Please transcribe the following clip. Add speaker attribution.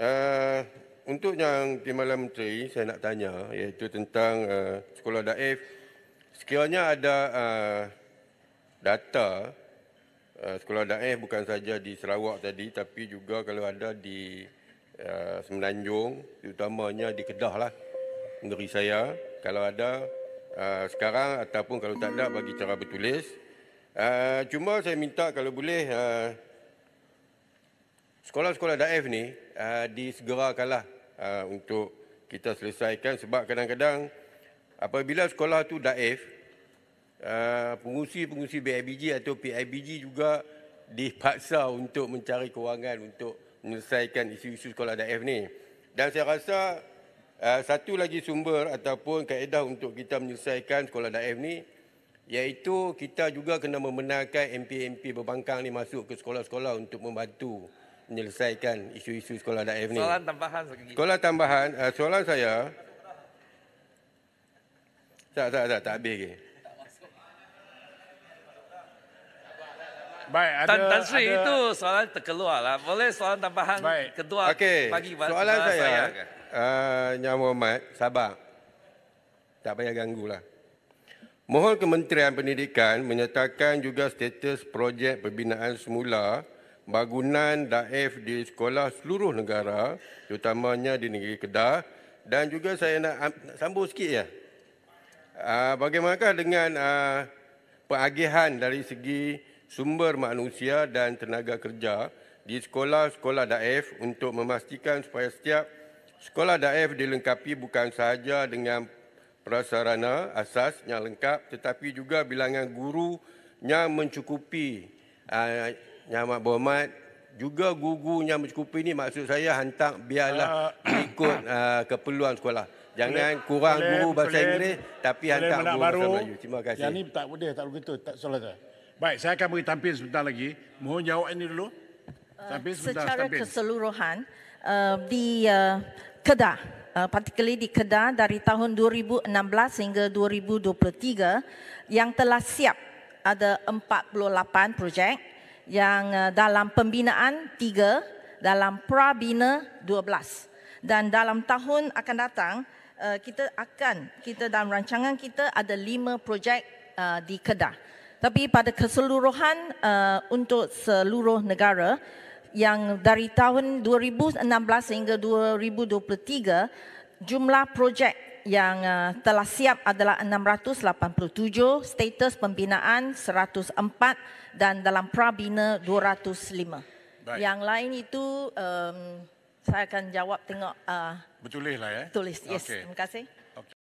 Speaker 1: Uh, untuk yang Timbalan Menteri, saya nak tanya iaitu tentang uh, sekolah daif. Sekiranya ada uh, data uh, sekolah daif bukan saja di Sarawak tadi tapi juga kalau ada di uh, Semenanjung, terutamanya di Kedah lah, negeri saya. Kalau ada uh, sekarang ataupun kalau tak ada bagi cara bertulis. Uh, cuma saya minta kalau boleh uh, sekolah-sekolah daif ni uh, ah, disegerakanlah uh, ah, untuk kita selesaikan sebab kadang-kadang apabila sekolah tu daif Uh, ah, pengungsi-pengungsi BIBG atau PIBG juga dipaksa untuk mencari kewangan untuk menyelesaikan isu-isu sekolah daif ni. Dan saya rasa uh, satu lagi sumber ataupun kaedah untuk kita menyelesaikan sekolah daif ni iaitu kita juga kena membenarkan MP-MP berbangkang ni masuk ke sekolah-sekolah untuk membantu menyelesaikan isu-isu sekolah daif ni. Soalan tambahan. Sekolah tambahan, uh, soalan saya. Tak, tak, tak, tak habis lagi. Baik, ada, Tan, Tan Sri, ada... itu soalan terkeluar lah. Boleh soalan tambahan Baik. kedua okay. bagi soalan, soalan saya. saya. Uh, Muhammad, sabar. Tak payah ganggu lah. Mohon Kementerian Pendidikan menyatakan juga status projek pembinaan semula bangunan daif di sekolah seluruh negara, terutamanya di negeri Kedah. Dan juga saya nak sambung sikit ya. Ah, bagaimanakah dengan ah, peragihan dari segi sumber manusia dan tenaga kerja di sekolah-sekolah daif untuk memastikan supaya setiap sekolah daif dilengkapi bukan sahaja dengan prasarana asas yang lengkap tetapi juga bilangan guru yang mencukupi ah, yang amat berhormat juga gurunya mencukupi ini maksud saya hantar biarlah uh, ikut uh, keperluan sekolah. Jangan boleh, kurang boleh, guru bahasa boleh, Inggeris tapi boleh hantar guru baru. bahasa Melayu. Terima kasih. Yang ini tak boleh, tak begitu. Tak salah saya. Baik, saya akan beri tampil sebentar lagi. Mohon jawab ini dulu. Uh, tampil sebentar. Secara tampil.
Speaker 2: keseluruhan, uh, di uh, Kedah, uh, particularly di Kedah dari tahun 2016 hingga 2023 yang telah siap ada 48 projek yang eh, dalam pembinaan tiga, dalam prabina belas, Dan dalam tahun akan datang, eh, kita akan kita dalam rancangan kita ada lima projek eh, di Kedah. Tapi pada keseluruhan untuk seluruh negara yang dari tahun 2016 sehingga 2023 jumlah projek yang eh, telah siap adalah 687, status pembinaan 104 dan dalam prabina 205. Baik. Yang lain itu um, saya akan jawab tengok. Uh, eh, Betulis lah ya. Tulis, yes. Okay. Terima kasih.